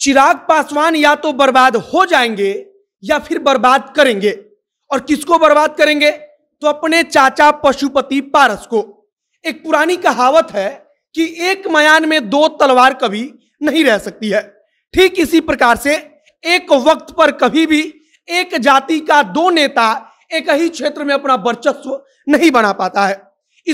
चिराग पासवान या तो बर्बाद हो जाएंगे या फिर बर्बाद करेंगे और किसको बर्बाद करेंगे तो अपने चाचा पशुपति पारस को एक पुरानी कहावत है कि एक मयान में दो तलवार कभी नहीं रह सकती है ठीक इसी प्रकार से एक वक्त पर कभी भी एक जाति का दो नेता एक ही क्षेत्र में अपना वर्चस्व नहीं बना पाता है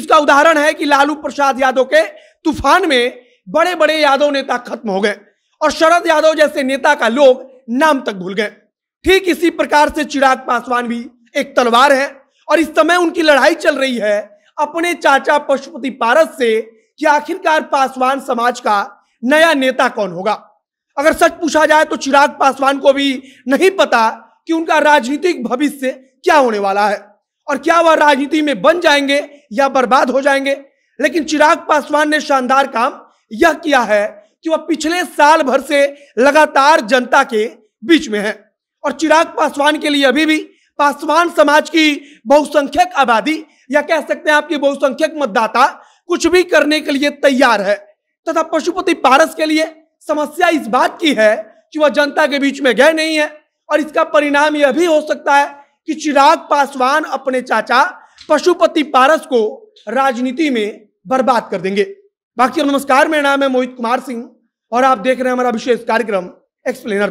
इसका उदाहरण है कि लालू प्रसाद यादव के तूफान में बड़े बड़े यादव नेता खत्म हो गए और शरद यादव जैसे नेता का लोग नाम तक भूल गए ठीक इसी प्रकार से चिराग पासवान भी एक तलवार है और इस समय उनकी लड़ाई चल रही है अपने चाचा पशुपति पारस से कि आखिरकार पासवान समाज का नया नेता कौन होगा अगर सच पूछा जाए तो चिराग पासवान को भी नहीं पता कि उनका राजनीतिक भविष्य क्या होने वाला है और क्या वह राजनीति में बन जाएंगे या बर्बाद हो जाएंगे लेकिन चिराग पासवान ने शानदार काम यह किया है कि वह पिछले साल भर से लगातार जनता के बीच में है और चिराग पासवान के लिए अभी भी पासवान समाज की बहुसंख्यक आबादी या कह सकते हैं आपकी बहुसंख्यक मतदाता कुछ भी करने के लिए तैयार है तथा पशुपति पारस के लिए समस्या इस बात की है कि वह जनता के बीच में गए नहीं है और इसका परिणाम यह भी हो सकता है कि चिराग पासवान अपने चाचा पशुपति पारस को राजनीति में बर्बाद कर देंगे बाकी नमस्कार मेरा नाम है मोहित कुमार सिंह और आप देख रहे हैं हमारा विशेष कार्यक्रम एक्सप्लेनर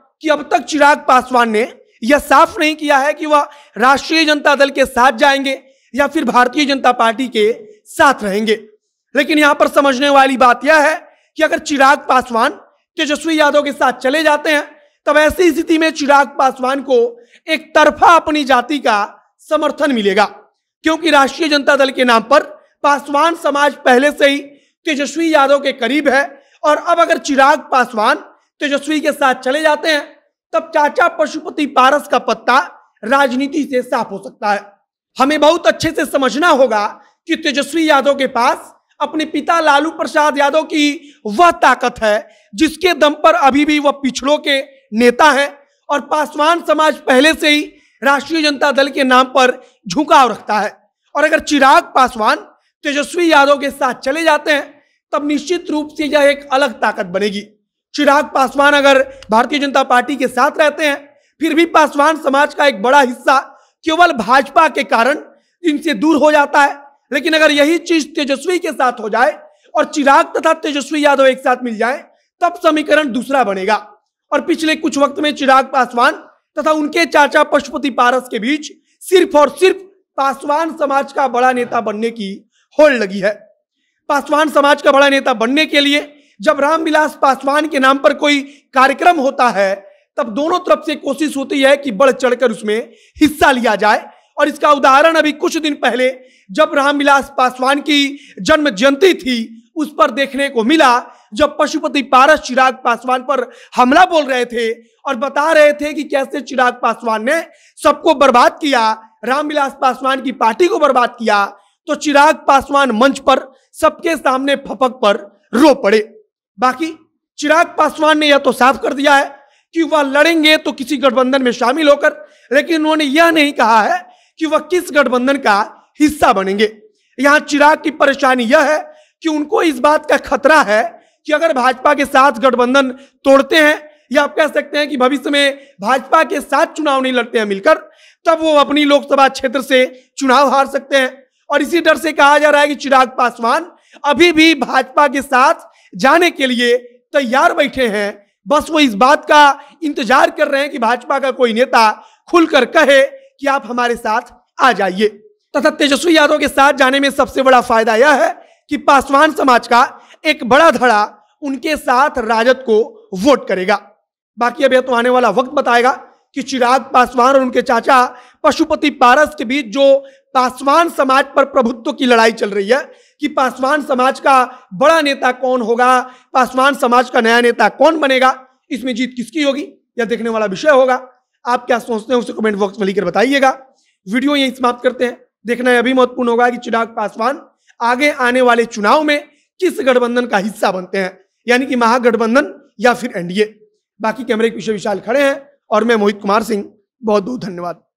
कि अब तक चिराग पासवान ने यह साफ नहीं किया है कि वह राष्ट्रीय जनता दल के साथ जाएंगे या फिर भारतीय जनता पार्टी के साथ रहेंगे लेकिन यहां पर समझने वाली बात यह है कि अगर चिराग पासवान तेजस्वी यादव के साथ चले जाते हैं तब ऐसी स्थिति में चिराग पासवान को एक तरफा अपनी जाति का समर्थन मिलेगा क्योंकि राष्ट्रीय जनता दल के नाम पर पासवान समाज पहले से ही तेजस्वी यादव के करीब है और अब अगर चिराग पासवान तेजस्वी के साथ चले जाते हैं तब चाचा पशुपति पारस का पत्ता राजनीति से साफ हो सकता है हमें बहुत अच्छे से समझना होगा कि तेजस्वी यादव के पास अपने पिता लालू प्रसाद यादव की वह ताकत है जिसके दम पर अभी भी वह पिछड़ों के नेता है और पासवान समाज पहले से ही राष्ट्रीय जनता दल के नाम पर झुकाव रखता है और अगर चिराग पासवान तेजस्वी यादव के साथ चले जाते हैं तब निश्चित रूप से यह एक अलग ताकत बनेगी चिराग पासवान अगर भारतीय जनता पार्टी के साथ रहते हैं फिर भी पासवान समाज का एक बड़ा हिस्सा केवल भाजपा के कारण इनसे दूर हो जाता है लेकिन अगर यही चीज तेजस्वी के साथ हो जाए और चिराग तथा तेजस्वी यादव एक साथ मिल जाए तब समीकरण दूसरा बनेगा और पिछले कुछ वक्त में चिराग पासवान तथा उनके चाचा पशुपति पारस के बीच सिर्फ और सिर्फ पासवान समाज का बड़ा नेता बनने की होड़ लगी है पासवान समाज का बड़ा नेता बनने के लिए जब रामविलास पासवान के नाम पर कोई कार्यक्रम होता है तब दोनों तरफ से कोशिश होती है कि बढ़ चढ़कर उसमें हिस्सा लिया जाए और इसका उदाहरण अभी कुछ दिन पहले जब रामविलास पासवान की जन्म जयंती थी उस पर देखने को मिला जब पशुपति पारस चिराग पासवान पर हमला बोल रहे थे और बता रहे थे कि कैसे चिराग पासवान ने सबको बर्बाद किया रामविलास पासवान की पार्टी को बर्बाद किया तो चिराग पासवान मंच पर सबके सामने फपक पर रो पड़े बाकी चिराग पासवान ने यह तो साफ कर दिया है कि वह लड़ेंगे तो किसी गठबंधन में शामिल होकर लेकिन उन्होंने यह नहीं कहा है कि वह किस गठबंधन का हिस्सा बनेंगे यहां चिराग की परेशानी यह है कि उनको इस बात का खतरा है कि अगर भाजपा के साथ गठबंधन तोड़ते हैं या आप कह सकते हैं कि भविष्य में भाजपा के साथ चुनाव नहीं लड़ते हैं मिलकर तब वो अपनी लोकसभा क्षेत्र से चुनाव हार सकते हैं और इसी डर से कहा जा रहा है कि चिराग पासवान अभी भी भाजपा के साथ जाने के लिए तैयार बैठे हैं बस वो इस बात का इंतजार कर रहे हैं कि भाजपा का कोई नेता खुलकर कहे कि आप हमारे साथ आ जाइए तथा तेजस्वी यादव के साथ जाने में सबसे बड़ा फायदा यह है कि पासवान समाज का एक बड़ा धड़ा उनके साथ राजद को वोट करेगा बाकी अब यह तो आने वाला वक्त बताएगा कि चिराग पासवान और उनके चाचा पशुपति पारस के बीच जो पासवान समाज पर प्रभुत्व की लड़ाई चल रही है कि पासवान समाज का बड़ा नेता कौन होगा पासवान समाज का नया नेता कौन बनेगा इसमें जीत किसकी होगी या देखने वाला विषय होगा आप क्या सोचते हैं उसे कमेंट बॉक्स में लिखकर बताइएगा वीडियो यही समाप्त करते हैं देखना यह भी महत्वपूर्ण होगा कि चिराग पासवान आगे आने वाले चुनाव में किस गठबंधन का हिस्सा बनते हैं यानी कि महागठबंधन या फिर एनडीए बाकी कैमरे के पीछे विशाल खड़े हैं और मैं मोहित कुमार सिंह बहुत बहुत धन्यवाद